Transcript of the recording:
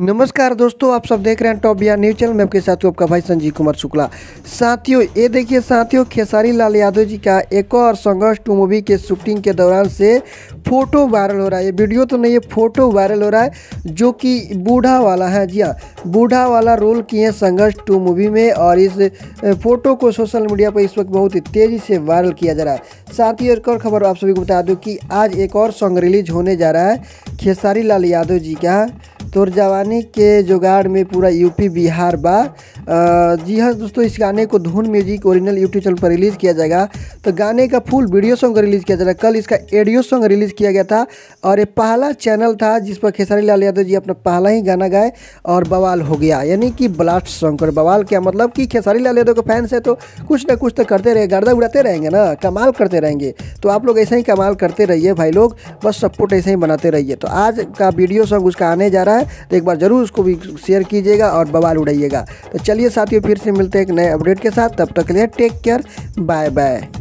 नमस्कार दोस्तों आप सब देख रहे हैं टॉप बिहार न्यूज चैनल में आपके साथियों आपका भाई संजीव कुमार शुक्ला साथियों ये देखिए साथियों खेसारी लाल यादव जी का एक और संघर्ष टू मूवी के शूटिंग के दौरान से फोटो वायरल हो रहा है ये वीडियो तो नहीं है फोटो वायरल हो रहा है जो कि बूढ़ा वाला है जी हाँ बूढ़ा वाला रोल किए संघर्ष टू मूवी में और इस फोटो को सोशल मीडिया पर इस वक्त बहुत ही तेज़ी से वायरल किया जा रहा है साथ ही एक और खबर आप सभी को बता दूँ कि आज एक और सॉन्ग रिलीज होने जा रहा है खेसारी लाल यादव जी का तोर जवानी के जुगाड़ में पूरा यूपी बिहार बा जी हाँ दोस्तों इस गाने को धुन म्यूजिक ओरिजिनल यूट्यूब चैनल पर रिलीज़ किया जाएगा तो गाने का फुल वीडियो सॉन्ग रिलीज़ किया जाएगा कल इसका एडियो सॉन्ग रिलीज़ किया गया था और ये पहला चैनल था जिस पर खेसारी लाल यादव जी अपना पहला ही गाना गाए और बवाल हो गया यानी कि ब्लास्ट सॉन्ग और बवाल क्या मतलब कि खेसारी लाल यादव के फैंस है तो कुछ ना कुछ तो करते रहे गर्दा उड़ाते रहेंगे ना कमाल करते रहेंगे तो आप लोग ऐसे ही कमाल करते रहिए भाई लोग बस सपोर्ट ऐसे ही बनाते रहिए तो आज का वीडियो सॉन्ग उसका आने जा रहा है है तो एक बार ज़रूर उसको भी शेयर कीजिएगा और बवाल उड़ाइएगा तो चलिए साथियों फिर से मिलते हैं एक नए अपडेट के साथ तब तक के लिए टेक केयर बाय बाय